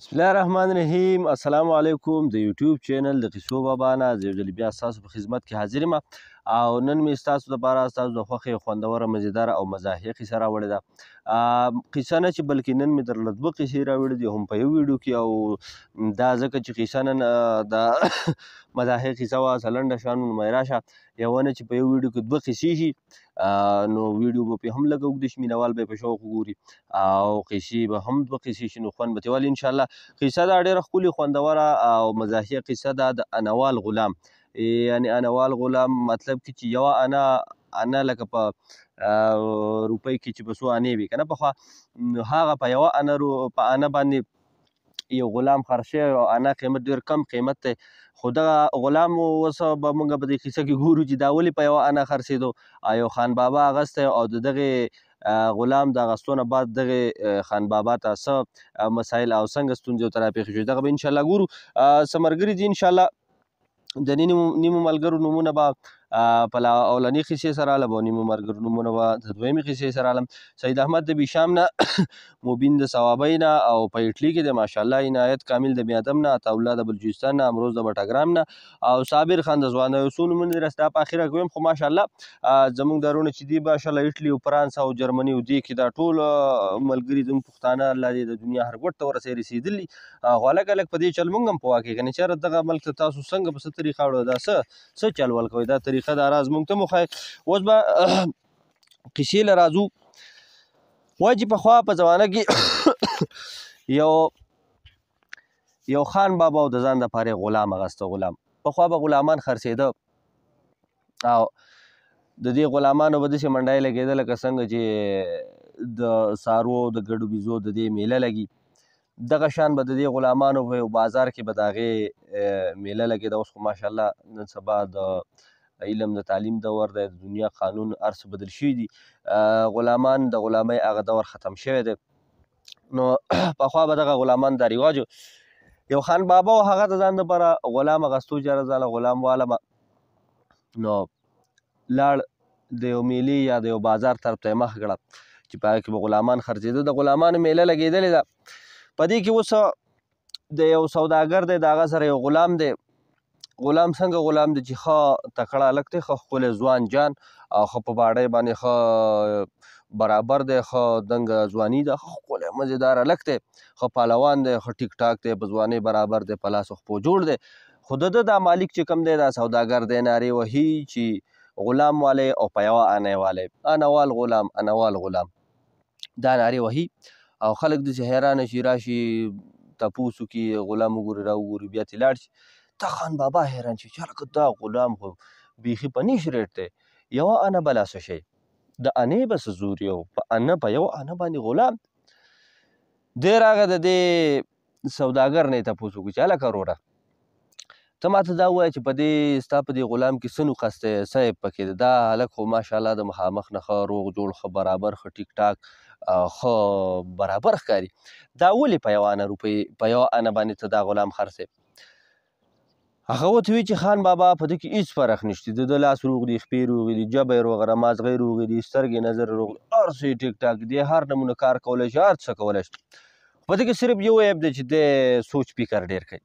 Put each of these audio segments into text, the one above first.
بسم الله الرحمن الرحیم السلام علیکم د یوټیوب چینل د قصو بابا نه زیږلی بیا تاسو په خدمت کې حاضر یم او نن می تاسو لپاره تاسو د خوخې خوندوره مزیدار او مزاحیه قصه راوړې ده قصه نه چې بلکې نن می درله دوه قصې راوړې دي هم په یو ویډیو کې او دا ځکه چې قصه نن د مزاحیه قصه وه سلنډه شوه نو میرا شه یوونه چې په یو ویډیو کې دوه قصې شي نو ویډیو به پې هم لږ اوږده شي مینوال به یې په شوق وګوري او قصې به هم دوه قصې شي نو خوند به ترې والي انشاءالله قصه دا ډېره ښکلې خوندوره او مزاحیه قصه ده د انوال غلام یعنی انوال غلام مطلب کې چې یو انا انا لکه په روپۍ کې چې په څو انې وي که نه پخوا هغه په یوه انا رو په انا باندې یو غلام خرشه او انا قیمت ډیر کم قیمت ته خو دغه غلام اوس به مونږ په دې کیسه کې ګورو چې دا ولې په یو انا خرڅېدو ایو خان بابا اغستی او دغه غلام د اغستونه بعد دغه خان بابا ته څه مسایل او څنګه ستونزې ورته راپېښې شوې دغه به انشاءالله ګورو څه ملګري دي انشاءالله ಜನಿ ನಿಮ್ಮ ನಿಮ್ಮ ಮಲ್ಗರು ನುಮುನಬ په لا اولنی خصې سره له بونی مرګر نومونه به د دویمې خصې سره لم سید احمد د بیشام نه مبین د ثوابین او په اټلی کې د ماشاءالله عنایت کامل د میادم نه عطاالله د بلوچستان نه امروز د بټګرام نه او صابر خان د ځوان اصول من رستا په اخیره کوم خو ماشاءالله زموږ درونه چې دی ماشاءالله اټلی او فرانس او جرمني او دی کې دا ټول ملګری زموږ پښتانه الله دې د دنیا هر ګټ ته ورسې رسیدلی غوالک الک په دې چل مونږ هم پوهه کې کنه چې دغه ملک تاسو څنګه په ستري خاړو دا څه څه چل ول کوي دا طریقه طریقه دا راز مونږ ته مخای اوس به قصې له راځو وایي چې پخوا په زمانه کې یو یو خان بابا د ځان د پاره غلام غسته غلام پخوا به غلامان خرڅېده او د دې غلامانو به داسې منډای لګېده لکه څنګه چې د سارو د ګډو بیزو د دې میله لګي دغه شان به د دې غلامانو په بازار کې به د هغې میله لګېده اوس خو ماشاءالله نن سبا د علم د تعلیم دور دی د دنیا قانون ارس بدل شوي دي غلامان د غلامۍ هغه دور ختم شوی دی نو پخوا به دغه غلامان دا رواج یو خان بابا او هغه د ځان لپاره غلام اغستو جرزاله غلام والمه نو لاړ د یو میلې یا د یو بازار طرف ته مخ کړه چې په هغه کې به غلامان خرڅېده د غلامانو میله لګېدلې ده په دې کې اوس د یو سوداګر دی د هغه سره یو غلام دی غلام څنګه غلام دی چې ښه تکړه هلک دی ښه ښکلی ځوان جان او ښه په باډۍ باندې ښه برابر دی ښه دنګه ځواني ده ښه ښکلی مزېدار هلک دی ښه پهلوان دی ښه ټیک ټاک دی په ځوانۍ برابر دی په لاسو خپو جوړ دی خو د ده دا مالک چې کوم دی دا سوداګر دی نارې وهي چې غلام والی او په یوه انۍ والی انوال غلام انوال غلام دا نارې وهي او خلک داسې حیرانه شي راشي تپوس وکړي غلام وګوري را وګوري بیا ترې لاړ شي تا خان بابا حیران شو چې هلکه دا غلام خو بیخي په نیش ریټ دی یوه انه به لا شی د انې به څه زور یو په انه په یو انه باندې غلام دی راغه د دې سوداګر نه تپوس وکړو چې هلکه وروره ته ماته دا ووایه چې په دې ستا په دې غلام کې څه نوقص دی څه عیب پکې دی دا هلک خو ماشاءالله د مخامخ نه ښه روغ جوړ ښه برابر ښه ټیک ټاک ښه برابر ښکاري دا ولې په یوه انه روپۍ په یوه انه باندې ته دا غلام خرڅوې هغه ورته وی چې خان بابا په دې کې هیڅ فرق نشته د د لاس روغ دی خپې روغ دی جبې روغ دی مازغې روغ دی سترګې نظر روغ دی هر څه ټیک ټاک دی هر نمونه کار کولی شي هر څه کولی شي په دې کې صرف یو عیب دی چې د سوچ فکر ډېر کوي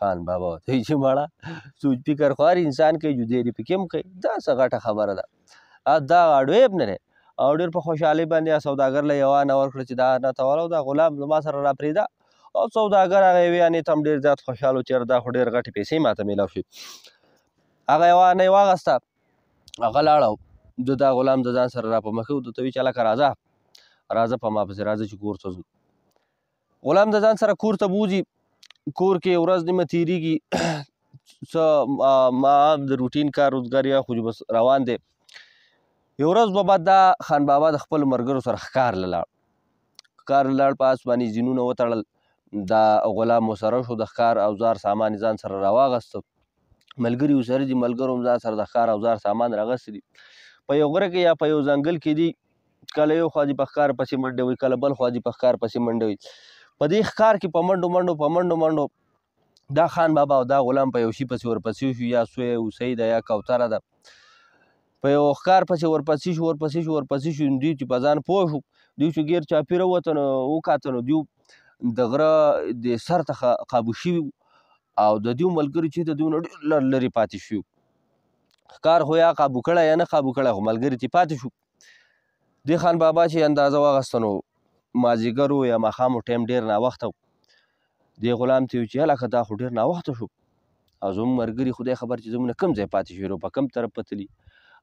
خان بابا ورته وی چې ماړه سوچ فکر خو هر انسان کوي جدیري پکې هم کوي دا څه غټه خبره ده دا اډو عیب نه دی او ډېر په خوشحالۍ باندې سوداګر له یوه نه ورکړه چې دا نه توله دا غلام زما سره را پرېږده او سوداګر هغه وی ان تم ډیر زیات خوشاله چیر دا خو ډیر غټي پیسې ماته ملو شي هغه یو نه واغستا هغه لاړو د دا غلام د ځان سره را په مخه د توي چاله کرازا رازه په ما پسې رازه چې کور ته غلام د ځان سره کور ته بوزي کور کې ورځ نیمه تیریږي څه ما د روټین کار روزګار یا خو بس روان دی یو ورځ به بعد دا خان بابا د خپل مرګرو سره ښکار لاړ ښکار لاړ په آسماني زینونه وتړل دا غلام وسره شو د ښکار اوزار سامان ځان سره راواغسته ملګري وسره دي ملګرو هم ځان سره د ښکار اوزار سامان راغسته دي په یو غره کې یا په یو ځنګل کې دي کله یو خوا دي په ښکار پسې منډې وي کله بل خوا دي په ښکار پسې منډې وي په دې ښکار کې په منډو منډو په منډو منډو دا خان بابا او دا غلام په یو شي پسې ورپسې شو یا سوی هوسۍ ده یا کوتره ده په یو ښکار پسې ورپسې شو ورپسې شو ورپسې شو دوی چې په ځان پوه شو دوی چې ګیر چاپېره ووته نو وکاته نو دوی د غره د سر ته قابو شوي او د دې ملګرو چې د دوی نه ډېر لر لرې پاتې شو ښکار خو یا قابو کړی یا نه قابو کړی خو ملګري ترې پاتې شو د خان بابا چې اندازه واغسته نو مازیګر یا ماښام ټایم ډېر ناوخته دی غلام ته چې هلکه دا خو ډېر ناوخته شو او زموږ ملګري خدای خبر چې زموږ کم ځای پاتې شو په کم طرف پتلی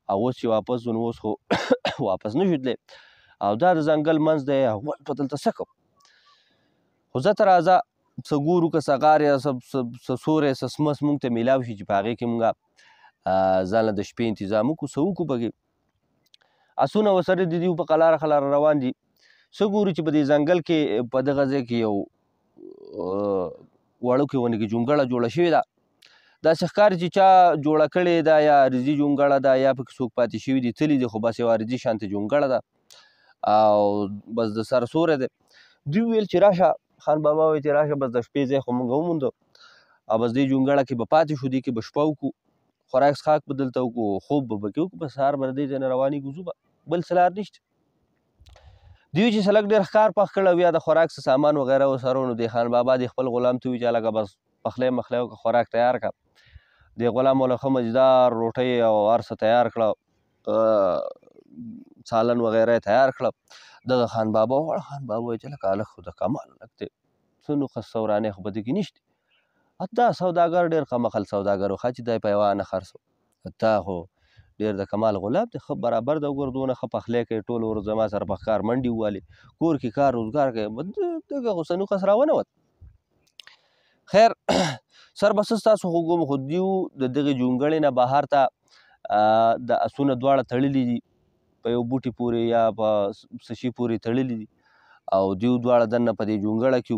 او اوس چې واپس ځو نو اوس خو واپس نه شو تللی او دا د ځنګل منځ دی اول په دلته څه کوم خو زه ته راځه څه ګورو که څه غار یا څه سوری څه سمس موږ ته میلاو شي چې په هغې کې موږ ځان له د شپې انتظام وکړو څه وکړو پکې اسونه ورسره د دوی په قلاره خلاره روان دي څه ګورو چې په دې ځنګل کې په دغه ځای کې یو وړوکې ونې کې جونګړه جوړه شوې ده داسې ښکاري چې چا جوړه کړې ده یا عرضي جونګړه ده یا پکې څوک پاتې شوي دي تلي دي خو بس یو عرضي شانته جونګړه ده او بس د سر سوری دی دوی ویل چې راشه خان بابا وایي چې راشه بس د شپې ځای خو موږ وموندو او بس دې جونګړه کې به پاتې شو دې کې به شپه وکړو خوراک څښاک به دلته وکړو خوب به پکې وکړو بس سهار به دې ځای نه روانېږو ځو به بل څه لار نشته دوی چې سلک ډېر ښکار پخ کړ او یا د خوراک څه سامان وغیره وسره نو د خان بابا د خپل غلام ته ویل لګه بس پخلی مخلی وکړه خوراک تیار کړه د غلام له ښه مزیدار روټۍ او هر څه تیار کړه سالن وغیره تیار کړه دغه خان بابا وړ خان بابا وایي چې لکه هلک خو د کمال هلک دی څه نقص سورانې خو په دې کې نشته حتی سوداګر ډېر قمخل سوداګر وو ښه چې دی په یوه نه خرڅ وو حتی خو ډېر د کمال غلاب دی ښه برابر د وګوره دونه ښه پخلی کوي ټول ورځ زما سره په ښکار منډې ووهلې کور کې کار روزګار کوي دغه غوسه نقص را ونه وت خیر سر بس تاسو خو ګوم خو دیو د دغه جونګړې نه بهر ته د اسونه دواړه تړلي دي په یو بوټي پورې یا په سشي پورې تړلي دي او دیو دواړه دنه په دې جونګړه کې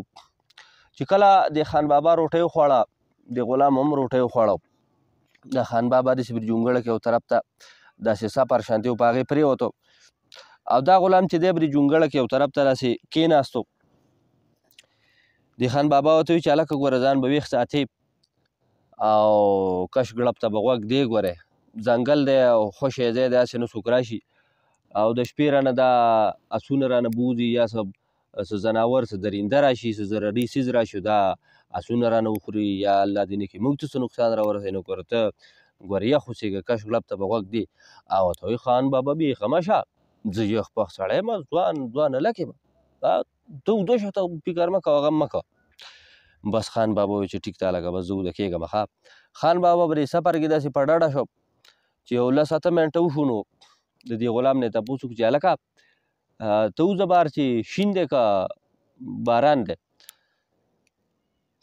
چې کله د خان بابا روټۍ خوړه د غلام هم روټۍ خوړه د خان بابا د سپر جونګړه کې او طرف ته داسې سفر شانتي په هغې پرېوتو او دا غلام چې دی پرې جونګړه کې او طرف ته داسې کېناستو د خان بابا ورته وي چې هلکه ګوره ځان به ویښ ساتې او کش ګړپ ته به غوږ دی ګورې ځنګل دی او خوشی ځای دی هسې نه څوک راشي او د شپې رانه دا اسونه رانه بوځي یا سب څه ځناور څه درینده راشي څه ضرري څیز راشي دا اسونه رانه وخوري یا الله دې نه کړي موږ ته څه نقصان راورسوي نو ګوره ته ګوره یخ اوسېږه کش ګلاب ته به غوږ دي او ته خان بابا بېخه مشه زه یخ پخ سړی یم ځوان ځوان هلک یم ته اوده شه ته فکر مه کوه غم مه کوه بس خان بابا وی چې ټیک تا لګه بس زه اوده کېږم ښه خان بابا برې سفر کې داسې په ډډه شو چې یو لس اته منټه وشو نو د دې غلام نه تاسو کو چې الکا ته زبار چې شین دی کا باران دی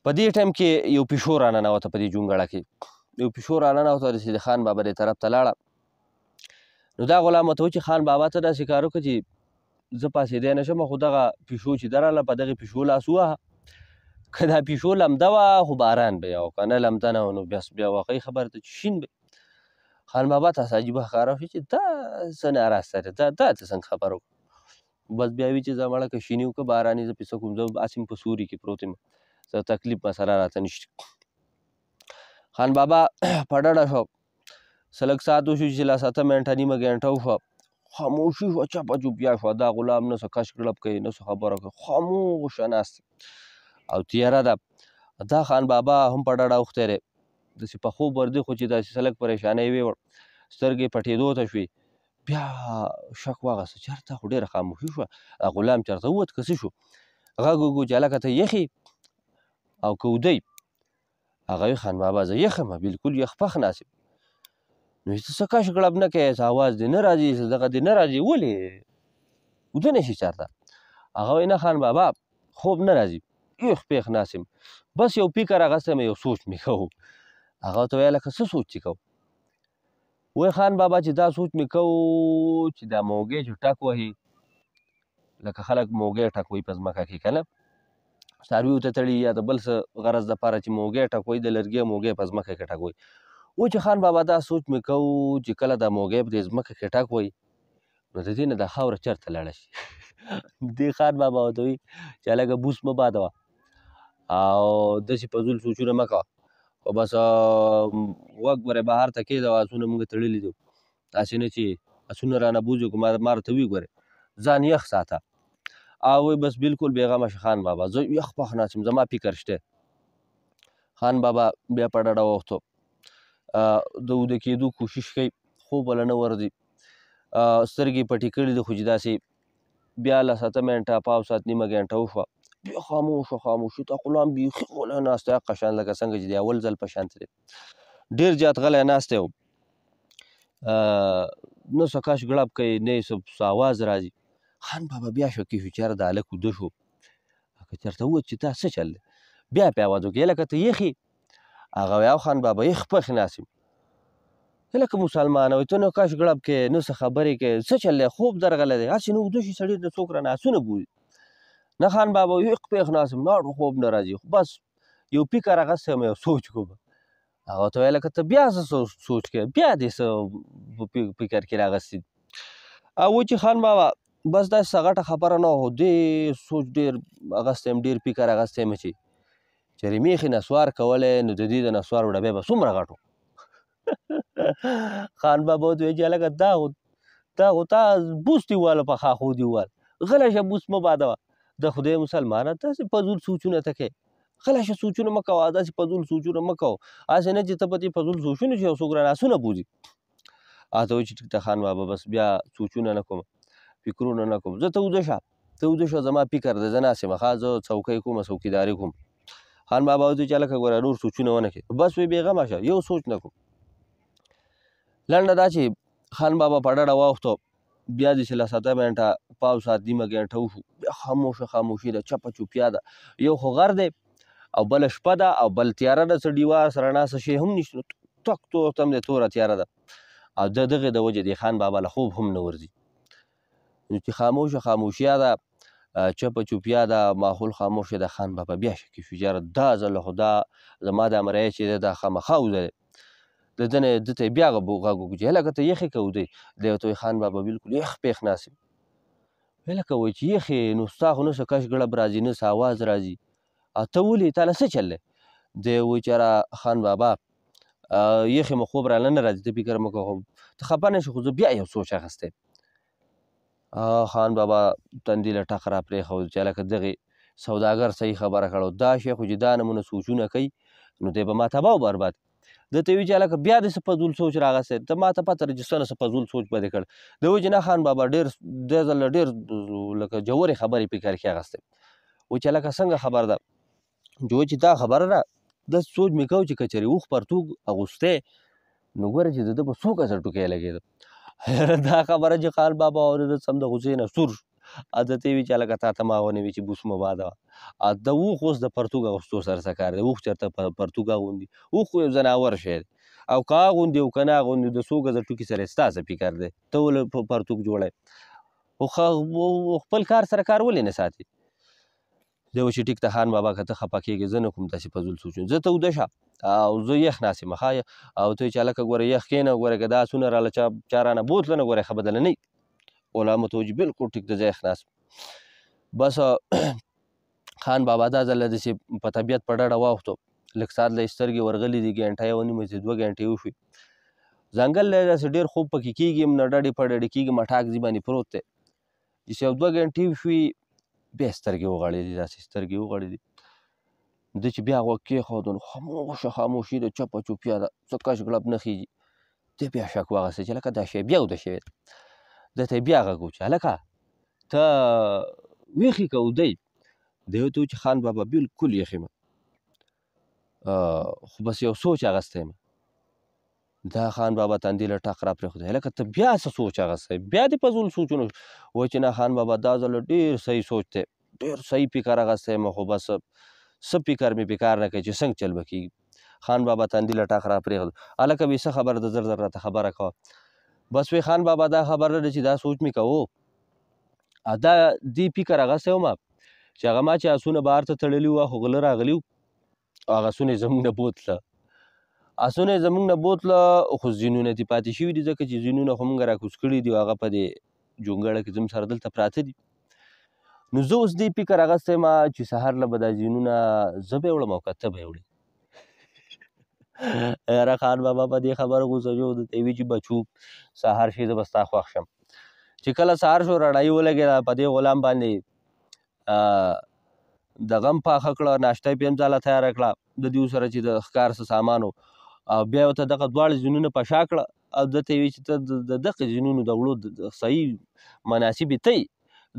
په دې ټایم کې یو پښور رانه نه وته په دې جونګړه کې یو پښور رانه نه وته د خان بابا دې طرف ته لاړه نو دا غلام ته چې خان بابا ته دا شکارو کې چې زه پاسې دی نشم خو دغه پښو چې دراله په دغه پښو لاس وه که دا پیشو لمده وه خو باران به یې او که نه لمده نه نو بس بیا واقعي خبره ده چې شین به Almabat عجیبه ښکاره شو چې دا څه ناراسته دی دا دا ته څنګه خبره وکړو بس بیا وی چې زما لکه شینیو که بارانې زه پیسه کوم زه اسیم په سوري کې پروت یم زه تکلیف مسله راته نشته خان بابا په ډډه شو سلک ساعت وشو چې لا ساته منټه نیمه ګنټه وشوه خاموشي شوه چپه چوپیا شوه دا غلام نه څه کش کړپ کوي نه څه خبره کوي خاموشه ناست او تیاره ده دا خان بابا هم په ډډه اوښتی دی داسې په خوب ورده خو چې داسې سلک پریشانۍ وې سترګې پټېدو ته شوې بیا شک واغسته چې هلته خو ډېره خاموشي شوه غلام چې هلته ووت که څه شو غږ وکړو چې هلکه ته یخې او کودی هغه وی خان بابا زه یخ یم بالکل یخ پخ ناسم نو ته څه کش ګړب نه کوې اواز دې نه راځي دغه دې نه راځي ولې وده نشي چارته هغه وی نه خان بابا خوب نه راځي یخ پیخ ناسم بس یو فکر اغسته مې یو سوچ مې کوو هغه ته ویل که څه سوچ چې کو وای خان بابا چې دا سوچ مې کو چې دا موګې چې ټک وهي لکه خلک موګې ټک وهي په ځمکه کې کنه څارویو ته تړي یا د بل څه غرض دپاره چې موګې ټکوي د لرګي موګې په ځمکه کې ټکوي و چې خان بابا دا سوچ مې کو چې کله دا موګې په دې ځمکه کې ټکوي نو د دې نه دا خاوره چېرته لاړه شي دې خان بابا ورته وي چې هلکه بوس مه بادوه او داسې فضول سوچونه مه کوه او بس غوږ ګوره بهر ته کېږده او آسونه موږ تړلي دي داسې نه چې آسونه رانه بوځي که ما ما راته وي ګوره ځان یخ ساته او بس بالکل بېغمه شه خان بابا زه یخ پخ ناست یم زما فکر شته خان بابا بیا په ډډه ووښتو د اوده کېدو کوشش کوي خوب ولا نه ورځي سترګې پټې کړې دي خو چې داسې بیا لس اته منټه پاو سات نیمه ګنټه وشوه بیا خاموش خاموشي ته غلام بیخي غولی ناست دی قشان لکه څنګه چې د اول ځل په شان دی ډېر زیات غلی ناست دی نه څه کاش ګړپ کوي نه یې څه اواز راځي خان بابا بیا شوکي شو چېرې د هلک وده شو که چېرته ووت چې تا څه چل دی بیا پې اواز وکړي لکه ته یخې هغه وایي او خان بابا یخ پخې ناست یم لکه مسلمان وي ته نو کاش ګړپ کې نو څه خبرې کې څه چل دی خوب درغلی دی هسې نو وده شي سړي نه څوک راناسونه بوزي نه خان بابا یو اق په خناسم نه خوب نه راځي بس یو فکر هغه سم یو سوچ کوم هغه ته ویل کته بیا څه سوچ کې بیا دې څه فکر کې راغستی او چې خان بابا بس دا سغټه خبره نه هو دې سوچ ډیر هغه سم ډیر فکر هغه سم چې چېرې میخې نسوار کولې نو د دې د نسوار وډبې به څومره غټو خان بابا ورته ویل چې هلکه دا خو دا خو تا بوس دیواله په خاخو دیوال غلی شه بوس مه بادوه د خدای مسلمانه تاسو فضول سوچونه تکه خلاص سوچونه مکو ادا سي فضول سوچونه مکو اسه نه چې ته پتی فضول سوچونه چې وسو ګران اسونه بوزي اته چې ټیک ته خان بابا بس بیا سوچونه نه کوم فکرونه نه کوم زه ته وځه شه ته وځه شه زما فکر د زنا سي مخه زه څوکۍ کوم څوکیداری کوم خان بابا وځي چې لکه ګور نور سوچونه ونه کې بس وی بیغه ماشه یو سوچ نه کوم لنډه دا چې خان بابا پډړه واوښتو بیا د چې لا ساته منټه پاو سات دیمه ګنټه وشو خاموشه خاموشي ده چپه چوپیا ده یو خو غر دی او بل شپه ده او بل تیاره ده څه ډیوه رڼا څه شی هم نشته تک تور تم د توره تیاره ده او د دغه د وجه د خان بابا له خوب هم نه ورځي نو چې خاموشه خاموشیا ده چپه چوپیا ده ماحول خاموشه ده خان بابا بیا شکی شو یاره دا ځله خو دا زما د امری چې ده دا خامخا وځي د دنه د ته بیا غو غو چې هله کته یخې کو دی د توي خان بابا بالکل یخ پیخ ناسي هله کو چې یخې نو ستا خو نو شکش ګړه برازي نه ساواز راځي اته ولې تعالی څه چل دی و چرا خان بابا یخې مخ خوب را نه راځي ته فکر مکو خو ته خپانه شو خو بیا یو سوچ اخسته خان بابا تندې لټه خراب پرې خو چې لکه دغه سوداګر صحیح خبره کړو دا شیخ جدا نمونه سوچونه کوي نو دی به ما تباہ او برباد د ته وی چې الکه بیا د سپزول سوچ راغسه ته ما ته پته چې سونه سپزول سوچ بده کړ د وجنا خان بابا ډیر د زل ډیر لکه جوړې خبرې فکر کې غسته و چې الکه څنګه خبر ده جو چې دا خبر را د سوچ میکاو چې کچري وخ پرتو اغوسته نو ګوره چې د به سو کسر ټوکې لګید دا خبره چې خان بابا اور د سم د حسین سور عادت وی چې الکه تا ته ما ونی چې بوس مبادا د اوخ اوس د پرتوګ اغوستو سره څه کار دی اوخ چېرته پرتوګ اغوندي اوخ خو یو ځناور شی دی او که اغوندي او که نه اغوندي د څو ګزه ټوکي سره ستا څه فکر دی ته ولې پرتوګ جوړی خپل کار سره کار ولې نه ساتي زه و چې ټیک ته خان بابا کته خپه کېږي زه نه کوم داسې فضول سوچم زه ته اوده شه او زه یخ ناسې مخا او ته چې هلکه ګوره یخ کښېنه ګوره که دا اسونه راله چا چا رانه بوتله نه ګوره ښه بدله نه وي اولا متوجي بالکل ټیک ته زه یخ ناسم بس خان بابا دا ځله داسې په طبیعت په ډډه واوښتو لږ ساعت له سترګې ورغلي دي ګنټه یې ونیمه چې دوه ګنټې وشوې ځنګل دی داسې ډېر خوب پکې کېږي نه ډډې په ډډې کېږي مټاک ځي باندې پروت دی چې یو دوه ګنټې وشوې بیا سترګې وغړېدې داسې سترګې وغړېدې ده چې بیا غوږ کېښود نو خاموشه خاموشي ده چپه چوپیا ده څه کش ګلب نه خېږي دی بیا شک واغسته چې هلکه دا شی بیا وده شوې ده ده ته یې بیا غږ و چې هلکه ته ویښې که وده دی ورته وویل چې خان بابا بالکل یخ یم خو بس یو سوچ اغستی یم دا خان بابا تندې له ټاق را پرېښودی هلکه ته بیا څه سوچ اغستی بیا دې فضول سوچونه وایي چې نه خان بابا دا ځل ډېر صحیح سوچ دی ډېر صحیح فکر اغستی یم خو بس څه فکر مې پکار نه کوي چې څنګه چل به کېږي خان بابا تندې له ټاق را پرېښود هلکه وي څه خبره ده زر زر راته خبره کوه بس وی خان بابا دا خبره ده چې دا سوچ مې کوو دا دې فکر اغستی وم چې هغه ما چې اسونه بهر ته تړلي وو خو غله راغلي وو هغه اسونه یې زموږ نه بوتله اسونه یې زموږ نه بوتله خو زینونه دي پاتې شوي دي ځکه چې زینونه خو موږ راکوز کړي دي هغه په دې جونګړه کې زموږ سره دلته پراته دي نو زه اوس دې فکر اغستی ما چې سهار له به دا زینونه زه به یې وړم او که ته به یې وړې را خان بابا په دې خبره غوسه شو د ته وی چې بچو سهار شي زه بستا خوښ شم چې کله سهار شو رړای ولګېده په دې غلام باندې دغه هم پاخه کړه ناشته یې هم ځاله تیاره کړه د دې سره چې د ښکار څه سامان او بیا ورته دغه دواړه زینونه په شا کړه او دته یې چې ته د دغه زینونو د وړو صحیح مناسبې تی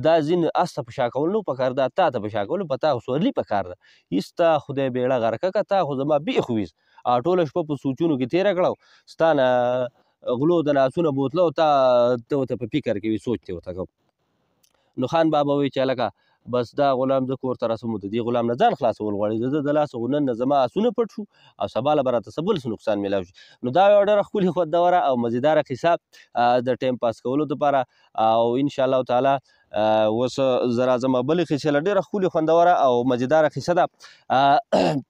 دا ځین استه په شاکول نو پکار دا تا ته په شاکول پتا سورلی پکار دا ایستا خدای بیړه غرکه کتا خو زما بی خویز ټوله شپه په سوچونو کې تیر کړو ستانه غلو د ناسونه بوتلو تا ته په فکر کې وی سوچ ته وتا نو خان بابا وی چې لکه بس دا غلام د کور ته راسم د دې غلام نه ځان خلاصول غواړي د د لاس غنن نه زما اسونه پټ شو او سبا له براته سبل سو نقصان میلاو شي نو دا یو ډېر خپل خو دوره او مزیدار قصه د ټایم پاس کولو لپاره او ان شاء الله تعالی وس زرا زما بل قصه ډېر خپل خوندوره او مزیدار قصه ده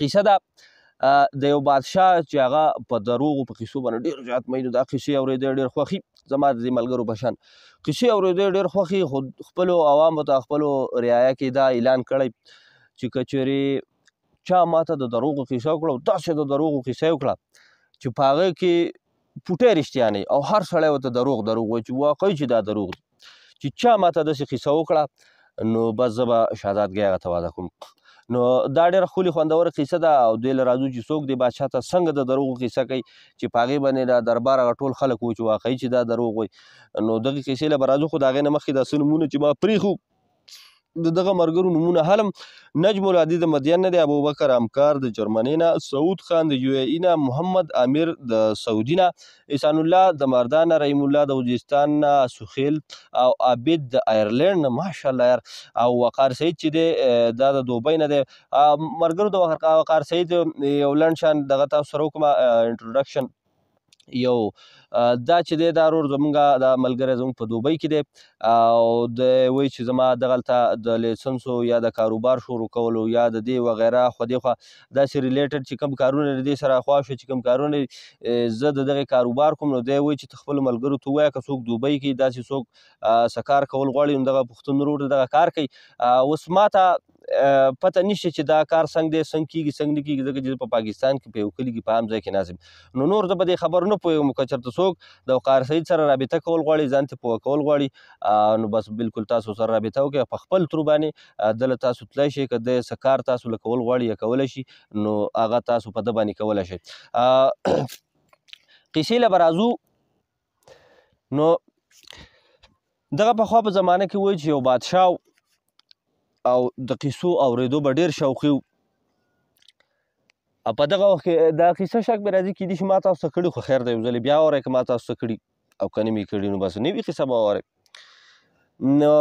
قصه ده د یو بادشاه چې هغه په دروغو په قصو باندې ډېر زیات مې دا قصې اورېدې ډېر خوخي زما د ملګرو په شان قصې اورېدل ډېر خوښي خو خپلو عوامو ته خپلو رعایه کې دا اعلان کړی چې کچېرې چا ماته د دروغو کیسه وکړه او داسې د دروغو کیسه وکړه چې په هغه کې پوټه رښتیا نه او هر سړی ورته دروغ دروغ وایي چې واقعي چې دا دروغ دي چې چا ماته داسې کیسه وکړه نو بس زه به شهزادګۍ هغه ته واده کوم نو دا ډېر خولي خوندور قصه ده او دوی له راځو چې څوک دی بادشاه ته څنګه د دروغو قصه کوي چې په هغې باندې دا دربار هغه ټول خلک وو چې واقعي چې دا دروغ وي نو دغې قصې له به راځو خو د هغې نه مخکې دا څه نومونه چې ما پرېښو د دغه مرګرو نومونه هلم نجم العدی د مدین نه دی ابوبکر امکار د جرمنی نه سعود خان د یو ای نه محمد امیر د سعودي نه احسان الله د مردان رحیم الله د وجستان نه سخیل او عابد د ایرلند نه ماشاءالله یار او وقار سید چې دی دا د دوبۍ نه دی مرګرو د وقار سید یو لنډ شان دغه تاسو سره کوم انټروډکشن یو دا چې دی دا رور زمونږ دا ملګری زمونږ په دوبۍ کې دی او د وایي چې زما دغلته د لیسنسو یا د کاروبار شروع کولو یا د دې وغیره خو دې خوا داسې ریلیټډ چې کوم کارونه دې سره خوا شو چې کوم کارونه زه د دغه کاروبار کوم نو دی وایي چې خپل ملګرو ته وایه که څوک دوبۍ کې داسې څوک سکار کول غواړي نو دغه پښتون رور دغه کار کوي اوس ما ته پته نشته چې دا کار څنګه دی څنګه کیږي څنګه نه کیږي ځکه چې په پاکستان کې په یو کلي کې په عام ځای کې ناظم نو نور زه په دې خبر نه پوهېږم که چېرته څوک د وقار سید سره رابطه کول غواړي ځان ته پوه کول غواړي نو بس بالکل تاسو سره رابطه وکړئ په خپل ترو باندې دله تاسو تللی شئ که د څه کار تاسو له کول غواړي یا کولی شي نو هغه تاسو په ده باندې کولی شئ قیسې له به راځو نو دغه پخوا په زمانه کې وایي چې یو بادشاه او د قصو اورېدو به ډېر شوقي او په دغه وخت کې دا قصه شک به راځي کېدای شي ما تاسو ته کړي خو خیر دی یو ځلې بیا واورئ که ما تاسو ته کړي او که نه مې کړي نو بس نوي قصه به واورئ نو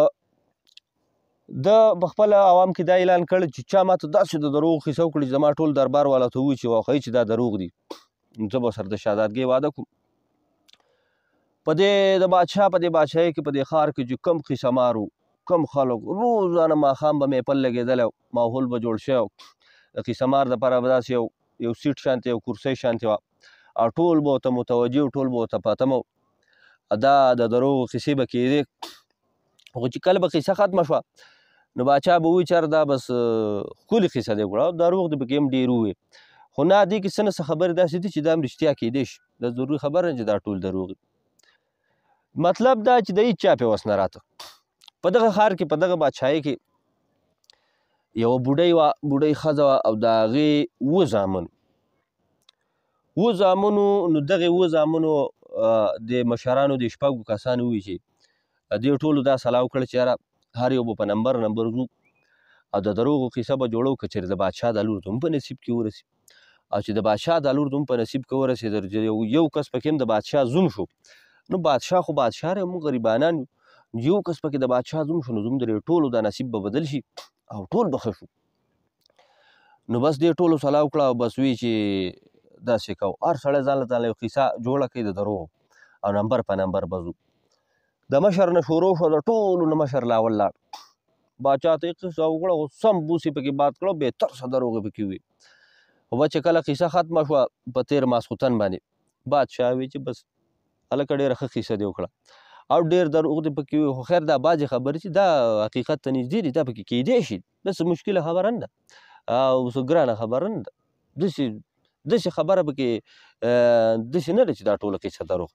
د بخپل عوام کې دا اعلان کړ چې چا ماته داسې د دروغ قصه وکړي زما ټول دربار والا ته ووایي چې واقعي چې دا دروغ دي زه به سره د شهزادګۍ واده کوم په دې د بادشاه په دې بادشاهۍ کې په دې ښار کې چې کم قصه مارو کم خلک روزانه ماښام به میپل لګېدلی ماحول به جوړ شوی و د قیسمار دپاره به داسې یو یو سیټ شانتې یو کرسۍ شانتې وه او ټول به ورته متوجه و ټول به ورته پاتم و دا د دروغو قیسې به کېدې خو چې کله به قیسه ختمه شوه نو باچا به وایي چېر دا بس ښکلې قیسه دی ګوره دروغ دې پکې هم ډېر ووې خو نه دې کیسه نه څه خبرې داسې دي چې دا هم رښتیا کېدی شي دا ضروري خبره نه چې دا ټول دروغ مطلب دا چې د هېچ چا پې وس نه راته په دغه ښار کې په دغه بادشاهۍ کې یوه بوډۍ وه بوډۍ ښځه وه او د هغې اووه زامن و زامنو نو دغه و زامنو د مشرانو د شپږو کسانو وی چې دې ټولو دا سلاو کړ چې یاره هر یو په نمبر نمبر زو او د دروغو قصه به جوړو که چېرې د بادشاه د لور دوم په نصیب کې ورسي او چې د بادشاه د لور دوم په نصیب کې ورسېدل یو یو کس پکې هم د بادشاه زوم شو نو بادشاه خو بادشاه دی موږ غریبانان یو یو کس پکې د بادشاه زوم شو نو زوم د ټولو دا نصیب به بدل شي او ټول به ښه شو نو بس دې ټولو سلا وکړه او بس وی چې داسې کو هر سړی ځان له یو قیصه جوړه کوي د درو او نمبر په نمبر بزو د مشر نه شروع شو د ټولو نه مشر لاول لاړ بادشاه ته قیصه وکړه او سم بوسي پکې بات کړو به تر صدر وګ پکې وي او چې کله قیصه ختمه شو په تیر ماسخوتن باندې بادشاه وی چې بس الکړې رخه قیصه دی وکړه او ډیر دروغ دي پکې خو خیر دا بعضې خبرې چې دا حقیقت ته نږدې دي دا پکې کیدای شي دا څه مشکله خبره نه ده او څه ګرانه خبره نه ده داسې داسې خبره پکې داسې نه ده چې دا ټوله کیسه دروغ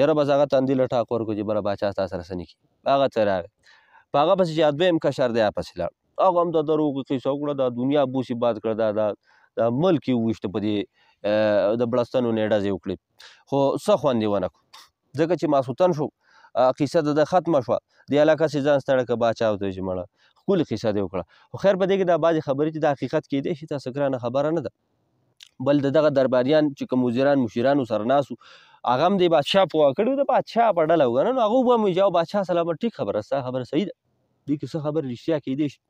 یاره بس هغه تندي له ټاک ورکړو چې بره باچا ستا سره څه نه کي هغه څه راغی په هغه پسې چې دویم کشر دی هغه پسې لاړ هغه هم د دروغو قیسه وکړه دا دنیا بوسي باد کړه دا دا د ملک یې وویشته په دې د بړستنو نیډه یې وکړې خو څه خوند یې ونه کړو ځکه چې ماسوتن شو قصه د ختمه شوه دی علاقه سي ځان ستړی که باچا وته چې مړه ښکلې قصه دې وکړه خو خیر په دې کې دا بعضې خبرې چې د حقیقت کېدای شي تاسو ګرانه خبره نه ده بل د دغه درباریان چې کوم وزیران مشیرانو سره ناست هغه هم د بادشاه پوه کړي د بادشاه په ډله وګڼه نو هغه وبه مې جاو بادشاه سلامه ټیک خبره ستا خبره صحیح ده دې کې څه خبره رښتیا کېدای شي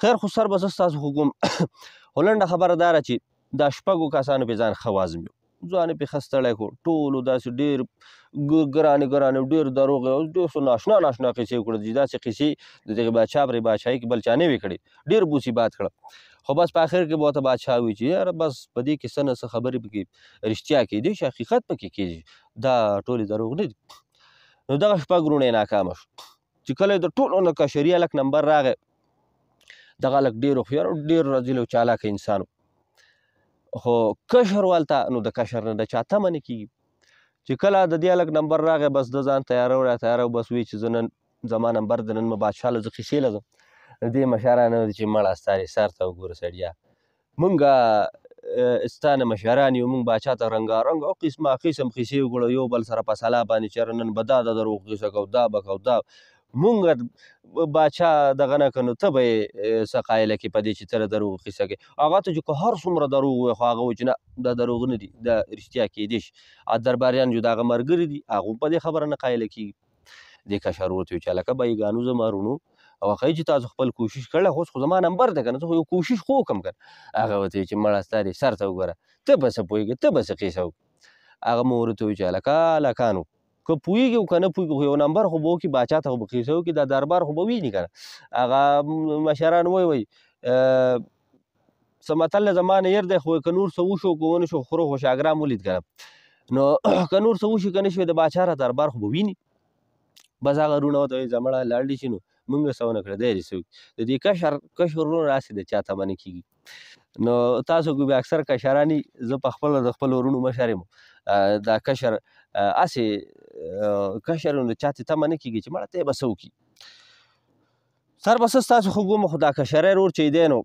خیر خو سر به زه ستاسو خو کوم هولنډه خبره داره چې دا شپږو کسانو پې ځان ښه وازمیو ځان په خستړی کو ټول داسې ډیر ګرانې ګرانې ډیر دروغ او ډیر سو ناشنا ناشنا قصې کړې دي داسې قصې د دغه بادشاہ پر بادشاہي کې بل چا نه وی کړې ډیر بوسی بات کړه خو بس په اخر کې بوته بادشاہ وی چې یار بس په دې کې سنه څه خبرې پکې رښتیا کې دي چې حقیقت پکې کې دا ټول دروغ نه دي نو دغه شپه ګرونه ناکام شو چې کله د ټولو نه کشري الک نمبر راغی دغه الک ډیر خو ډیر رزیل او چالاک انسانو خو کشر والته نو د کشر نه د چاته منې کیږي چې کله د دې هلک نمبر راغی بس د ځان تیارو را تیارو بس وی چې زه نن زما نمبر د نن م بادشاه له زه خیسې لزم دې مشرانو چې مړه ستا سر ته وګوره سړیا مونږ ستانه مشران یو مونږ باچا ته رنګارنګ او قسمه قسم خیسې وګړو یو بل سره په سلا باندې چرنن بدا د درو قصه کو دا بکاو دا مونږ باچا دغه نه کنو ته به څه قایله کې په دې چې ته دروغ قصه کې هغه ته چې که هر څومره دروغ ووایي خو هغه وایي چې نه دا دروغ نه دي دا رښتیا کیدی شي درباریان جو دغه ملګري دي هغه په دې خبره نه قایله کیږي دې کشر ورته وایي چې هلکه بایګانو زما رونو واقعي چې تاسو خپل کوشش کړل خو خو زما نمبر ده کنه خو یو کوشش خو کم کړ هغه وته چې مړه ستاري سر ته وګوره ته بس پويږي ته بس قیسو هغه مور ته ویل کا لکانو که پویږي او کنه پویږي یو نمبر خو به کې باچا ته خو به قیسه وکړي دا دربار خو به ویني که نه هغه مشران وایي وایي څه متل زمانه یېر دی خو که نور څه وشو که ونه شو خورو خو شاګرام ولید که نو که نور څه وشي که نه شوې د باچا را دربار خو به ویني بس هغه رونه ورته وایي زمړه لاړ شي نو موږ څه ونه کړه دی دې څه د دې کشر کشر ورونه راسي د چا ته منع کېږي نو تاسو ګو به اکثر کشرانی زه په خپل د خپل ورونو مشر یم دا کشر اسی کشر نو چاته تم نه کیږي چې مړه ته بسو کی سر بس تاسو خو ګوم خدا کشر ور چي دینو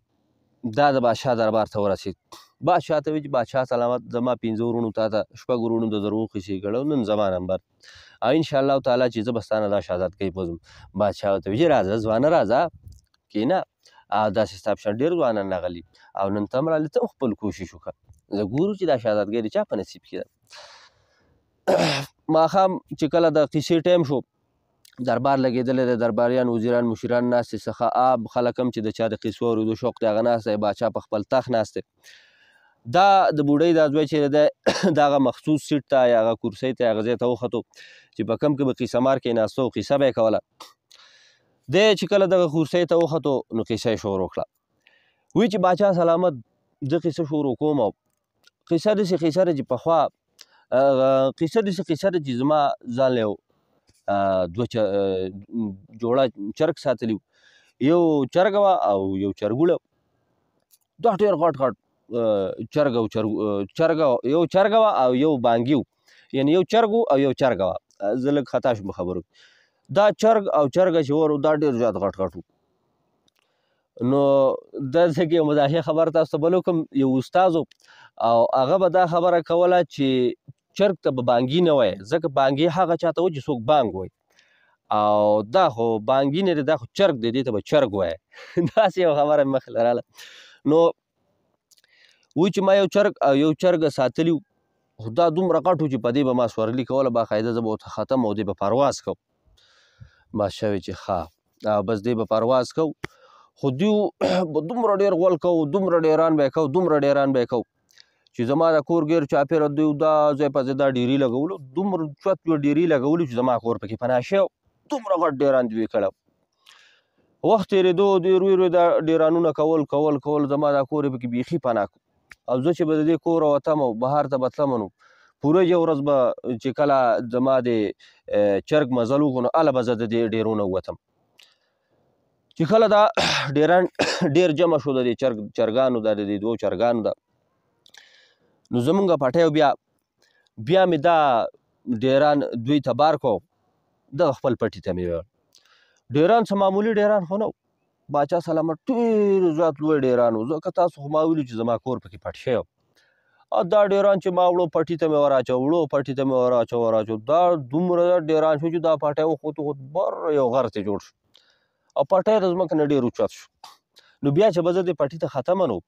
دا د بادشاہ دربار ته ورسید بادشاہ ته وی بادشاہ سلامت زما پینځورونو تا ته شپږ ورونو د درو خسي غړو نن زما نمبر ان شاء الله تعالی چې زبستانه دا شاهزاد کوي پوزم بادشاہ ته وی راځه ځوان راځه کینا ا داسې سټاپشن ډیر ځوانان راغلي او نن تم را لته خپل کوشش وکړه زه ګورو چې دا شاهزادګری چا په نصیب کې ده ماښام چې کله د قصې ټایم شو دربار لګېدلی دی درباریان وزیران مشیران ناست څخه عام خلک هم چې د چا د قیسو اورېدو شوق دی هغه ناست دی باچا په خپل تخت ناست دی دا د بوډۍ دا زوی چې دی د هغه مخصوص سیټ ته یا هغه کرسۍ ته هغه ځای ته وختو چې په کم کې به قیسه مار کېناسته او قیسه به یې کوله دی چې کله دغه کرسۍ ته وختو نو قیسه یې شروع کړه وی چې باچا سلامت زه قیسه شروع کوم قیسه داسې قیسه ده چې پخوا قصه داسې قصه ده چې زما ځان له دوه جوړه چرګ ساتلی یو چرګ وه او یو چرګوړه دا ډېر غټ غټ چرګ او چرګ یو چرګ وه او یو بانګي و یعنی یو چرګ او یو چرګ وه زه لږ خطا شوم خبرو دا چرګ او چرګ چې ور دا ډېر زیات غټ غټ و نو د ځکه مزاحیه خبر تاسو بل کوم یو استاد او هغه به دا خبره کوله چې چرګ ته به بانګي نه وایي ځکه بانګي هغه چاته و چې څوک بانګ وایي او دا خو بانګي نه دی دا خو چرګ دی دې ته به چرګ وایي داسې یو خبره مخې راله نو و چې ما یو چرګ یو چرګ ساتلی خو دا دومره غټ و چې په دې به ما سورلي کوله باقاعده زه به ورته ختم او دې به پرواز کوم ما شوی چې ښه بس دې به پرواز کوو خو دوی به دومره ډېر غول کوو دومره ډېران به یې کوو دومره ډېران به یې کوو چې زما د کور ګیر چاپیره دوی دا ځای په ځای دا ډیري لګولو دومره چوت یو ډیري لګولو چې زما کور پکې پناه شي دومره غټ ډیران دوی کړه وخت تېرېدو دوی روی روی دا ډیرانونه کول کول کول زما دا کور پکې بیخي پناه او زه چې به د دې کوره وتم او بهر ته به تلم نو پوره یو ورځ به چې کله زما د چرګ مزل وکړو نو هله به زه د دې ډیرونه ووتم چې کله دا ډیران ډیر جمع شو د دې چرګ چرګانو د دې دوو چرګانو ده نو زمونږ پټیو بیا بیا مې دا ډیران دوی ته بار کو د خپل پټي ته مې ویل ډیران څه معمولی ډیران خو نه باچا سلامت ډېر زیات لوی ډیران و ځکه تاسو خو ما ویلو چې زما کور پکې پټ شوی او دا ډیران چې ما وړو پټي ته مې وراچو وړو پټي ته مې وراچو وراچو دا دومره ډیران شو چې دا پټیو خو ته بر یو غر ته جوړ شو او پټی د ځمکې نه ډېر اوچت شو نو بیا چې به زه دې پټي ته ختمه نو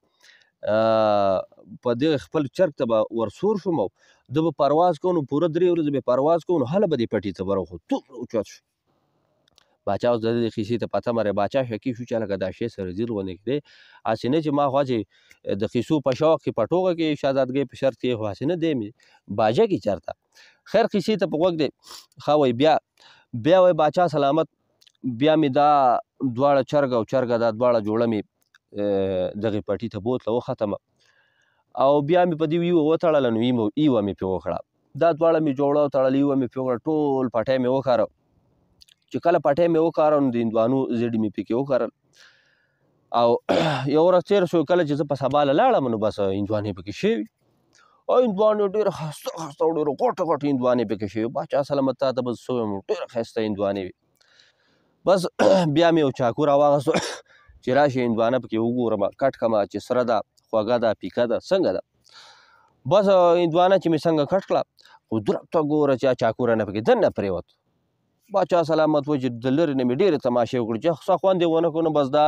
په دې خپل چرګ ته به ورسور شوم او ده به پرواز کوم نو پوره درې ورځې به پرواز کوم نو هله به دې پټي ته براوخو دومره اوچت شو باچا اوس د دې خیسې ته پته مره باچا شکی شو چې لکه دا شی سره زیل ونه کړي اسینه چې ما خواجه د خیسو په شوق کې پټوغه کې شاهزادګۍ په شرط کې واسینه دې می باجه کې چرته خیر خیسې ته په وګ دې خاوي بیا بیا وای باچا سلامت بیا می دا دواړه چرګ او چرګ دا دواړه جوړه می دغه پټي ته بوتله وختمه او بیا مې په دې ویوه وتړله نو ایمه ایوه مې پې وکړه دا دواړه مې جوړه وتړله ایوه مې پې وکړه ټول پټی مې وکاره چې کله پټی مې وکاره نو د هندوانو زیړي مې پکې وکړل او یو ورځ تېر شو کله چې زه په سبا له لاړم نو بس هندوانې پکې شوي او هندوانې ډېره ښایسته ښایسته ډېره غوټه غوټه هندوانې پکې شوي باچا سلامت تا ته بس څه ویم ډېره ښایسته هندوانې وي بس بیا مې یو چاکو راواغستو چې راشي هندوانه پکې وګورم کټ کما چې سره ده خوږه ده پیکه ده څنګه ده بس هندوانه چې مې څنګه کټ کړه خو درته ګوره چې چاکو رانه پکې دننه پرېوت باچا سلامت و چې د لرې نه مې ډېرې تماشې وکړې چې څه خوند یې ونه کړو نو بس دا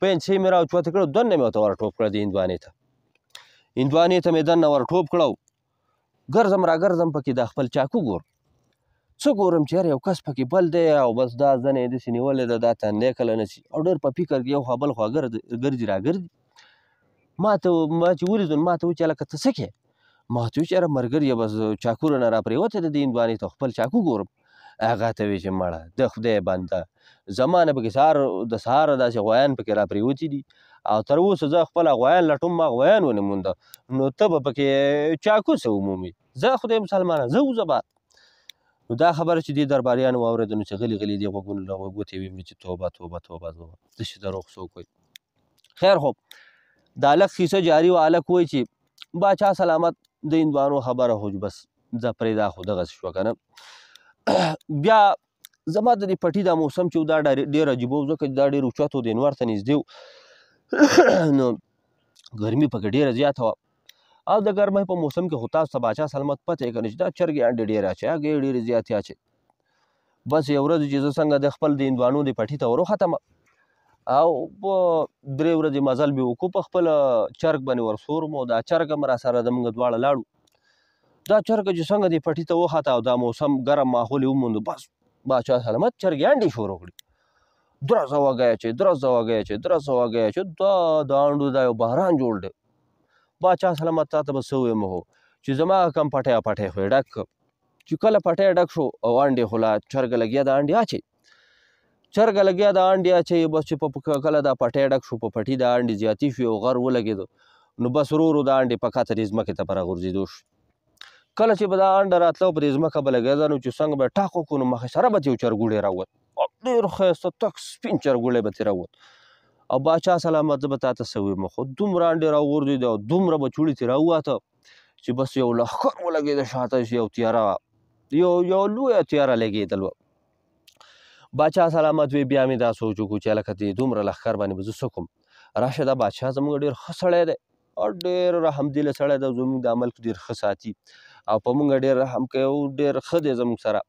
پنسې مې راوچوته کړو دننه مې ورته ورټوپ کړه د هندوانې ته هندوانې ته مې دننه ورټوپ کړو ګرځم را ګرځم پکې د خپل چاکو ګور څه ګورم چې یو کس پکې بل دی او بس دا زنه یې داسې نیولې ده دا تندی کله نه شي او ډېر په فکر کې یو خوا بل خوا ګرځي راګرځي ما ته ما چې ولیدل ما ته وچې هلکه ته څه کې ما ته وچې یاره ملګر یې بس چاکونه نه راپرېوته د دې هندوانې ته خپل چاکو ګورم هغه ته وی چې مړه د خدای بنده زمانه پکې سهار د سهار داسې غویان پکې راپرېوتي دي او تر اوسه زه خپل غویان لټوم ما غویان ونه مونده نو ته به پکې چاکو څه عمومي زه خدای مسلمانه زه وزه نو دا خبره چې دې درباریانو واورېده نو چې غلي غلي دې غوږونه له غوږوتې ویبړي چې توبه توبه توبه توبه داسې دروغ څوک وایي خیر خو د هلک کیسه جاري وه هلک وایي چې باچا سلامت د هندوانو خبره خو بس ځه پرېږده خو دغسې شوه که نه بیا زما د دې پټي دا موسم چې دا ډېر عجیب و ځکه دا ډېر اوچتو د انور ته نږدې و نو ګرمي پکې ډېره زیاته وه او د ګرمۍ په موسم کې خو تاسو ته پاچا سلامت پته کوي چې دا چرګې انډې ډېرې اچوي هګۍ ډېرې زیاتې اچوي بس یو ورځ چې زه څنګه د خپل د هندوانو د پټي ته ورو ختمه او په درې ورځې مزل به وکړو په خپل چرګ باندې ورسور مو دا چرګ هم را سره د موږ دواړه لاړو دا چرګ چې څنګه دی پټي ته وخته او دا موسم ګرم ماحول وموند بس باچا سلامت چرګ یانډي شروع کړی درز واګیا چې درز واګیا چې درز واګیا چې دا داندو دا یو بهران جوړ دی باچا سلامت تا ته به څه ویم هو چې زما کم پټیا پټی خو یې ډک چې کله پټی ډک شو او انډې خو لا چرګ لګیا دا انډې اچي چرګ لګیا دا انډې اچي بس چې په کله دا پټی ډک شو په پټي دا انډې زیاتې شوې او غر ولګېدو نو بس ورو ورو دا انډې په کاترې ځمکې ته پر غورځېدو شو کله چې به دا انډه راتله پرې ځمکه به لګېده نو چې څنګه به ټاکو کو نو مخې سره به تې یو چرګوړی راوت ډېر ښایسته تک سپین چرګوړی به تې راوت او باچا سلامت زه به تا ته څه ویم خو دومره انډې راوغورځېد او دومره به چوړي ترې راووته چې بس یو لښکر ولګېده شاته یو تیاره یو یو لویه تیاره لګېدل وه باچا سلامت وی بیا مې دا سوچ وکړو چې هلکه دې دومره لښکر باندې به زه څه کوم راشه دا باچا زموږ ډېر ښه سړی دی او ډېر رحمدله سړی دی زموږ د ملک ډېر ښه ساتي او په موږ ډېر رحم کوي او ډېر ښه دی زموږ سره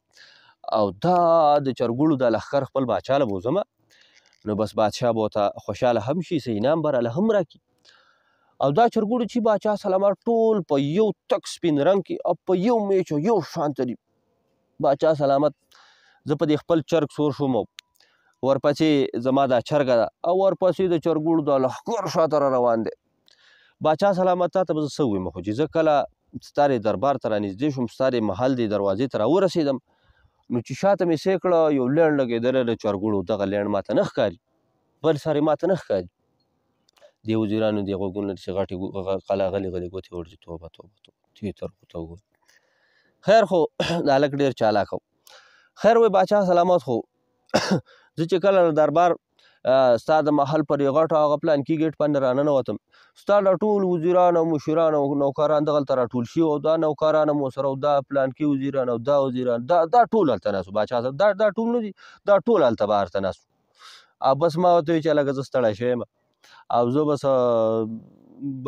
او دا د چرګوړو دا لښکر خپل باچا له بوزمه نو بس بادشاه به ورته خوشحاله هم شي څه انعام به راله هم راکړي او دا چرګوړي چې باچا سلامار ټول په یو تک سپین رنګ کې او په یو میچو یو شان دي باچا سلامت زه په دې خپل چرګ سور شوم ورپسې زما دا چرګ ده او ورپسې د چرګوړو د لښکر شاته را روان دی باچا سلامت تا ته به زه څه ووایم خو چې زه کله ستارې دربار ته رانږدې شوم ستارې محل دې دروازې ته راورسېدم نو چې شاته مې څه کړه یو لینډ لګېدلی له چارګوړو دغه لینډ ماته نه ښکاري بل سر ماته نه ښکاري دې وزیرانو دې غوږونه چې غټې قلا غلې غلې ګوتې وړي توبه توبه توبه دې تر ګوته وګوره خیر خو دا هلک ډېر چالاک خیر وای باچا سلامت خو زه چې کله دربار ستا د محل پر یو غټ هغه پلان کې ګیټ باندې راننوتم ستا دا ټول وزیران او مشران او نوکران دغلته راټول شي او دا نوکران مو سره او دا پلانکي وزیران او دا وزیران دا دا ټول هلته ناست باچا صاحب دا دا ټول نه دي دا ټول هلته بهر ته ناست بس ما ورته ویل چې هلکه زه ستړی شوی او زه بس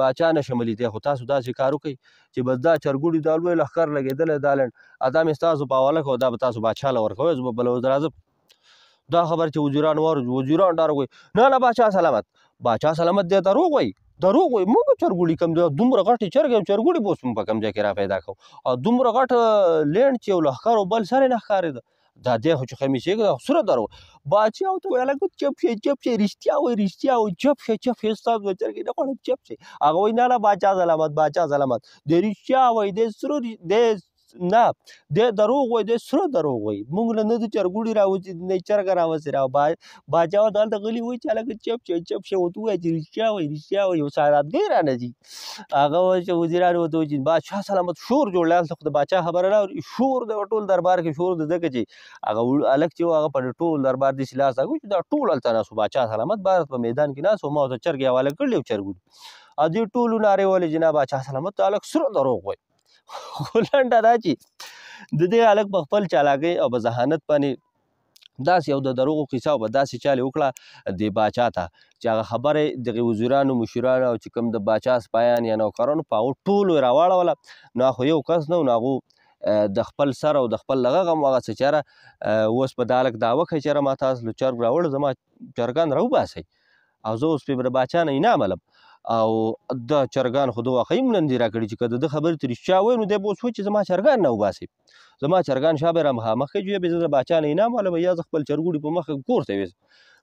باچا نه شملیدې خو تاسو داسې کار وکړئ چې بس دا چرګوړي دا لوی لښکر لګېدلی دا لنډ ادا مې ستاسو په حواله کړو دا به تاسو باچا له ورکوئ زه به بل راځم دا خبر چې وزیران وار وزیران ډار وکړي نه نه باچا سلامت باچا سلامت دی دروغ وای دروغ وای موږ چرګوړي کم دومره غټي چرګ او چرګوړي بوس په کم ځای کې را پیدا کو او دومره غټ لینډ چې ولخکار او بل سره نه ښکارې دا دې خو چې خمیسې دا سره درو باچا او ته ویل کو چپ شي چپ شي رښتیا وای رښتیا او چپ شي چپ شي ستاسو چرګې نه خو چپ شي هغه وای نه باچا سلامت باچا سلامت دې رښتیا وای دې سره دې نه د دروغ وای د سره دروغ وای مونږ له نه د چرګوړي راوځي نه چرګ راوځي را با باجاو دال ته غلی وای چې لکه چپ چپ چپ شو تو وای چې رښتیا وای رښتیا وای یو سارات ګیر نه دي هغه چې وزیران وته چې بادشاہ سلامت شور جوړل څه د بادشاہ خبره راو شور د ټول دربار کې شور د دغه چې هغه الک چې هغه په ټول دربار دي سلاس هغه چې دا ټول الته ناسو بادشاہ سلامت بارت په میدان کې ناسو ما ته چرګ یې حواله کړل چرګوډي ا دې ټولو نارې ولې جناب بادشاہ سلامت تعلق سره دروغ وای هولنډ راځي د دې الک په خپل چالاګي او بزهانت باندې داس یو د دروغو قصه او داسې چاله وکړه د باچا ته چې هغه خبره دغه وزیرانو مشرانو او چې کوم د باچا سپایان یا نوکرانو په ټولو راواړوله نو خو یو کس نو ناغو د خپل سر او د خپل لغه غم هغه څه چاره اوس په دالک دا وکه چېره ما تاسو لچرګ راوړ زما چرګان راو باسي او زه اوس په باچا نه انعام لم او د چرګان خو دوه خیم نن دی راکړي چې کده د خبرې تر شا وای نو دی به سوچ چې زما چرګان نه وباسي زما چرګان شابه را مخه مخه جوړه به زړه بچا نه انعام ولا یا خپل چرګوړي په مخه کور ته ویس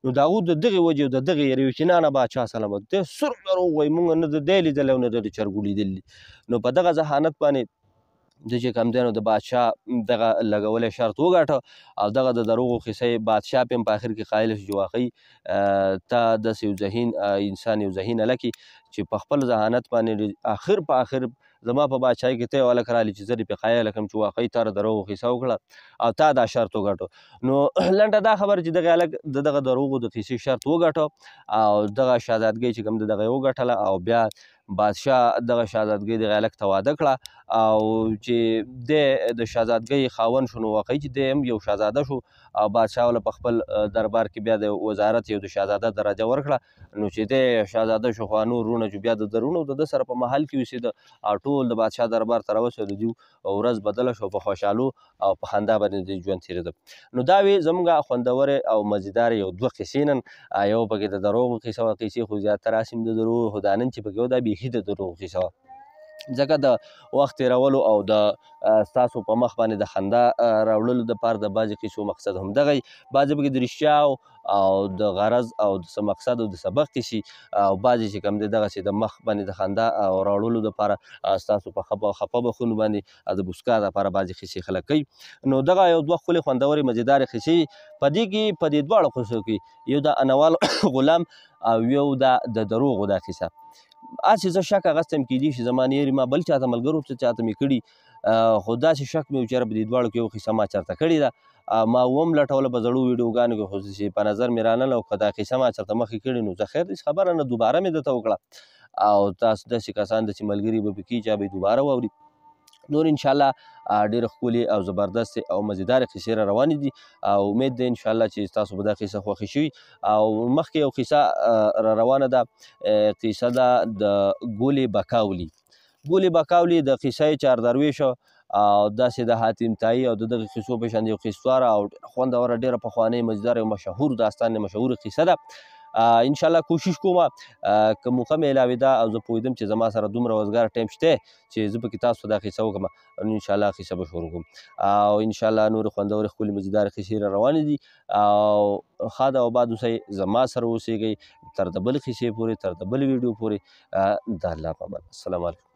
نو داوود د دغه وجه د دغه یریو چې نه نه بچا سلامت دی سر درو وای مونږ نه د دیلی دلونه د چرګوړي دلی نو په دغه ځهانت باندې د چې کم دی نو د بادشاه دغه لګولی شرط وګاټه او دغه د دروغو قصې بادشاه پې هم په آخر کې قایل شو چې واقعي تا داسې یو ذهین انسان یو ذهین هلک چې په خپل ذهانت باندې آخر په آخر زما په بادشاهۍ کې ته یو هلک رالی چې زه دې پې قایل کړم چې واقعي تا دروغو قصه وکړه او تا دا شرط وګاټو نو لنډه دا خبره چې دغه هلک د دغه دروغو د قصې شرط وګاټه او دغه شهزادګۍ چې کوم د دغه یې وګټله او بیا بادشاه دغه شاهزادګۍ دغه هلک ته واده کړه او چې د د شاهزادګۍ خاون شو نو واقعي چې دی هم یو شاهزاده شو او بادشاه ول په خپل دربار کې بیا د وزارت یو د شاهزاده درجه ورکړه نو چې دی شاهزاده شو خو نور رونه چې بیا د درونو د سره په محل کې اوسېد ټول د بادشاه دربار تر اوسه د ورځ بدله شو په خوشحالو او په خندا باندې د ژوند تیرېده نو دا وی زموږ خوندور او مزیدار یو دوه قصې نن یو پکې د دروغو قصه قصې خو زیاتره سیم د دروغو خو دا نن چې پکې دا بي بیخي د دروغ کیسه ځکه د وخت تیرولو او د ستاسو په مخ باندې د خندا راوړلو دپاره د بعضې قیسو مقصد همدغی بعضې پکې د رښتیا او د غرض او د مقصد او د سبق کیسې او بعضې چې کوم دی دغسې د مخ باندې د خندا او راوړلو دپاره ستاسو په خپه خپه بخونو باندې د بوسکا دپاره بعضې قیسې خلک کوي نو دغه یو دوه ښکلې خوندورې مزېدارې قیسې په دې کې په دې دواړو قیسو کې یو د انوال غلام او یو د دروغو دا قیسه هسې زه شک هغه څه کېدی شي زما نه ما بل چاته ملګرو څه چاته مې کړي خو داسې شک مې و چې یاره په دې دواړو کې یو قصه ما چېرته کړې ده ما وم لټوله په زړو ویډیوګانو کې خو چې په نظر مې رانله که دا قصه ما چېرته مخکې کړې نو زه خیر دې خبره نه دوباره مې درته وکړه او تاسو داسې کسان داسې ملګري به پکې چا به یې دوباره واوري نور انشاءالله ډېره ښکلې او زبردستې او مزیدارې قصې را روانې دي او امید دی انشاءالله چې ستاسو به دا قصه خوښه شوي او مخکې یو قصه را روانه ده قصه ده د ګولې بکاولي ګولې بکاولي د قصه چاردرویشه او داسې د حاتم تایی او دغه قصو په شان یو قصواره او خوندوره ډیره پخوانۍ مزیدار او مشهور داستان مشهور قصه ده دا. ان شاء الله کوشش کوم که موخه مې علاوه ده او زه پوهیدم چې زما سره دومره وزګار ټایم شته چې زه پکې تاسو ته دا قصه وکړم نو ان شاء الله قصه به شروع کوم او ان شاء الله نور خوندور خپل مزیدار قصې روانې دي او خاده او بعد اوسئ زما سره اوسئ تر د بل قصې پورې تر د بل ویډیو پورې د الله په امان السلام علیکم